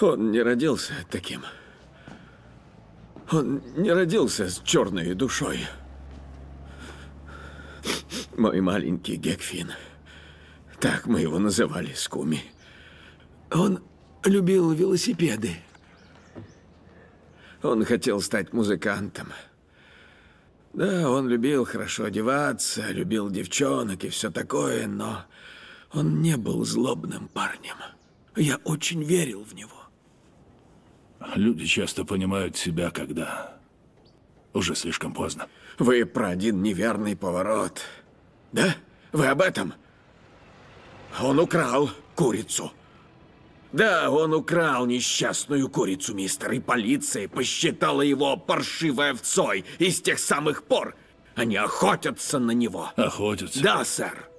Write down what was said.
Он не родился таким. Он не родился с черной душой. Мой маленький Гекфин. Так мы его называли с Куми. Он любил велосипеды. Он хотел стать музыкантом. Да, он любил хорошо одеваться, любил девчонок и все такое, но он не был злобным парнем. Я очень верил в него. Люди часто понимают себя, когда уже слишком поздно. Вы про один неверный поворот. Да? Вы об этом? Он украл курицу. Да, он украл несчастную курицу, мистер, и полиция посчитала его паршивой овцой. И с тех самых пор они охотятся на него. Охотятся? Да, сэр.